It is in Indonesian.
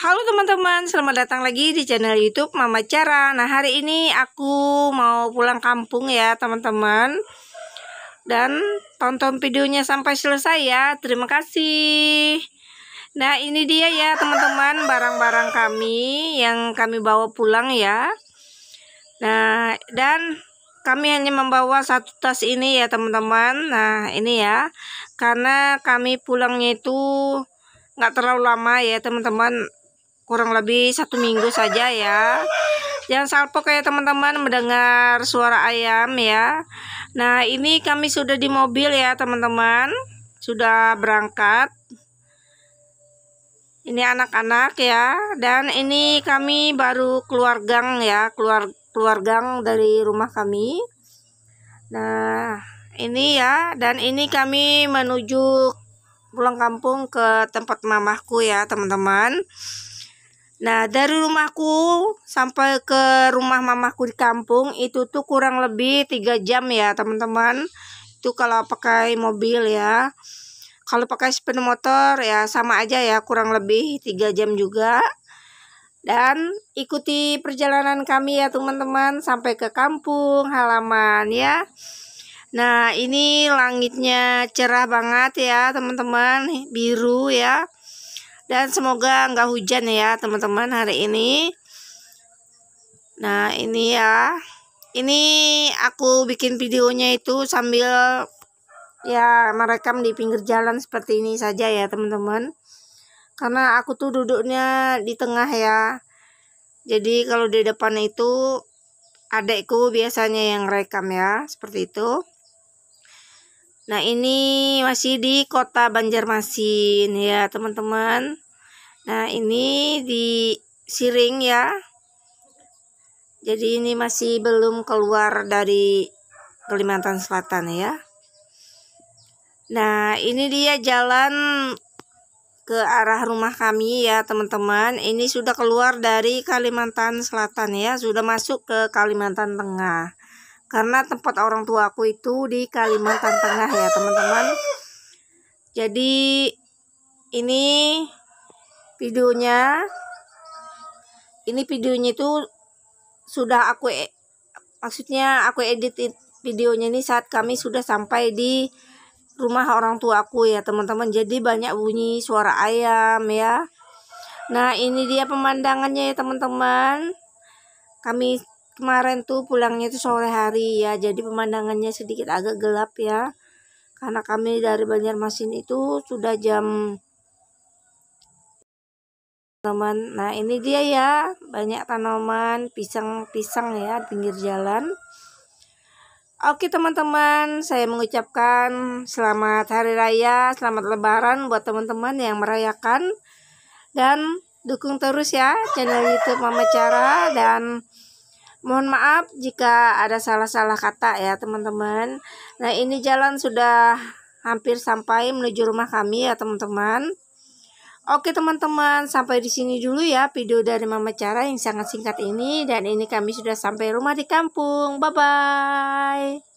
Halo teman-teman, selamat datang lagi di channel YouTube Mama Cara. Nah, hari ini aku mau pulang kampung ya, teman-teman. Dan tonton videonya sampai selesai ya. Terima kasih. Nah, ini dia ya, teman-teman, barang-barang kami yang kami bawa pulang ya. Nah, dan kami hanya membawa satu tas ini ya, teman-teman. Nah, ini ya. Karena kami pulangnya itu nggak terlalu lama ya, teman-teman kurang lebih satu minggu saja ya jangan salpok kayak teman-teman mendengar suara ayam ya nah ini kami sudah di mobil ya teman-teman sudah berangkat ini anak-anak ya dan ini kami baru keluar gang ya keluar keluar gang dari rumah kami nah ini ya dan ini kami menuju pulang kampung ke tempat mamahku ya teman-teman Nah, dari rumahku sampai ke rumah mamahku di kampung itu tuh kurang lebih 3 jam ya, teman-teman. Itu kalau pakai mobil ya. Kalau pakai sepeda motor ya sama aja ya, kurang lebih 3 jam juga. Dan ikuti perjalanan kami ya, teman-teman, sampai ke kampung halaman ya. Nah, ini langitnya cerah banget ya, teman-teman, biru ya dan semoga nggak hujan ya teman-teman hari ini. Nah ini ya. Ini aku bikin videonya itu sambil ya merekam di pinggir jalan seperti ini saja ya teman-teman. Karena aku tuh duduknya di tengah ya. Jadi kalau di depan itu adekku biasanya yang rekam ya seperti itu. Nah, ini masih di kota Banjarmasin ya, teman-teman. Nah, ini di Siring ya. Jadi ini masih belum keluar dari Kalimantan Selatan ya. Nah, ini dia jalan ke arah rumah kami ya teman-teman ini sudah keluar dari Kalimantan Selatan ya sudah masuk ke Kalimantan Tengah karena tempat orang tua aku itu di Kalimantan Tengah ya teman-teman jadi ini videonya ini videonya itu sudah aku e, maksudnya aku edit videonya ini saat kami sudah sampai di rumah orang tua aku ya teman-teman jadi banyak bunyi suara ayam ya nah ini dia pemandangannya ya teman-teman kami kemarin tuh pulangnya itu sore hari ya jadi pemandangannya sedikit agak gelap ya karena kami dari Banjarmasin itu sudah jam teman nah ini dia ya banyak tanaman pisang-pisang ya pinggir jalan Oke teman-teman, saya mengucapkan selamat hari raya, selamat lebaran buat teman-teman yang merayakan dan dukung terus ya channel YouTube Mama Cara dan Mohon maaf jika ada salah-salah kata ya teman-teman. Nah ini jalan sudah hampir sampai menuju rumah kami ya teman-teman. Oke teman-teman, sampai di sini dulu ya video dari Mama Cara yang sangat singkat ini dan ini kami sudah sampai rumah di kampung. Bye bye.